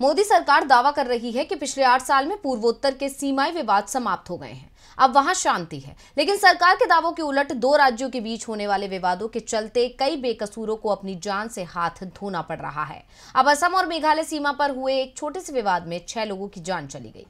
मोदी सरकार दावा कर रही है कि पिछले आठ साल में पूर्वोत्तर के सीमाई विवाद समाप्त हो गए हैं अब वहां शांति है लेकिन सरकार के दावों के उलट दो राज्यों के बीच होने वाले विवादों के चलते कई बेकसूरों को अपनी जान से हाथ धोना पड़ रहा है अब असम और मेघालय सीमा पर हुए एक छोटे से विवाद में छह लोगों की जान चली गई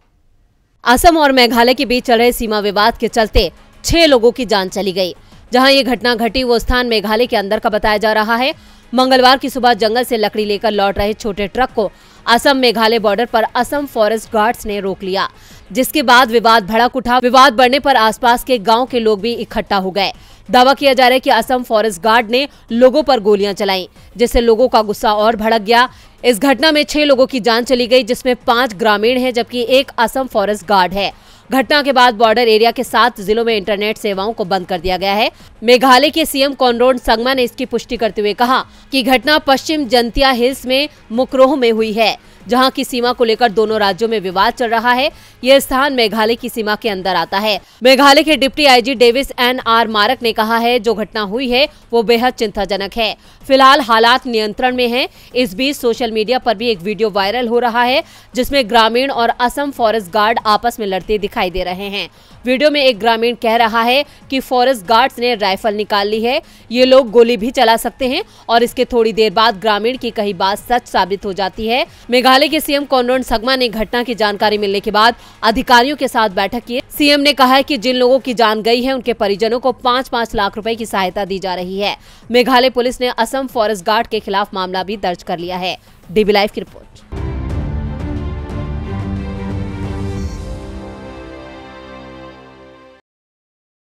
असम और मेघालय के बीच चल रहे सीमा विवाद के चलते छह लोगों की जान चली गई जहां ये घटना घटी वो स्थान मेघालय के अंदर का बताया जा रहा है मंगलवार की सुबह जंगल से लकड़ी लेकर लौट रहे छोटे ट्रक को असम मेघालय बॉर्डर पर असम फॉरेस्ट गार्ड्स ने रोक लिया जिसके बाद विवाद भड़क उठा विवाद बढ़ने पर आसपास के गांव के लोग भी इकट्ठा हो गए दावा किया जा रहा है कि असम फॉरेस्ट गार्ड ने लोगों पर गोलियां चलाई जिससे लोगों का गुस्सा और भड़क गया इस घटना में छह लोगों की जान चली गई जिसमें पांच ग्रामीण हैं जबकि एक असम फॉरेस्ट गार्ड है घटना के बाद बॉर्डर एरिया के सात जिलों में इंटरनेट सेवाओं को बंद कर दिया गया है मेघालय के सीएम कॉनरोड संगमा ने इसकी पुष्टि करते हुए कहा कि घटना पश्चिम जंतिया हिल्स में मुकरोह में हुई है जहां की सीमा को लेकर दोनों राज्यों में विवाद चल रहा है यह स्थान मेघालय की सीमा के अंदर आता है मेघालय के deputy IG Davis N R Marak ने कहा है जो घटना हुई है वो बेहद चिंताजनक है फिलहाल हालात नियंत्रण में है इस बीच सोशल मीडिया पर भी एक वीडियो वायरल हो रहा है जिसमें ग्रामीण और असम फॉरेस्ट गार्ड आपस में लड़ते दिखाई दे रहे हैं वीडियो में एक ग्रामीण कह रहा है कि फॉरेस्ट गार्ड्स ने राइफल निकाल ली है ये लोग गोली भी चला सकते हैं और इसके थोड़ी देर बाद ग्रामीण की कही बात सच साबित हो जाती है मेघालय के सीएम कॉनरन सगमा ने घटना की जानकारी मिलने के बाद अधिकारियों के साथ बैठक की सीएम ने कहा है कि जिन लोगों की जान गई है उनके परिजनों को पाँच पाँच पचास लाख रुपए की सहायता दी जा रही है मेघालय पुलिस ने असम फॉरेस्ट गार्ड के खिलाफ मामला भी दर्ज कर लिया है डीबी लाइव की रिपोर्ट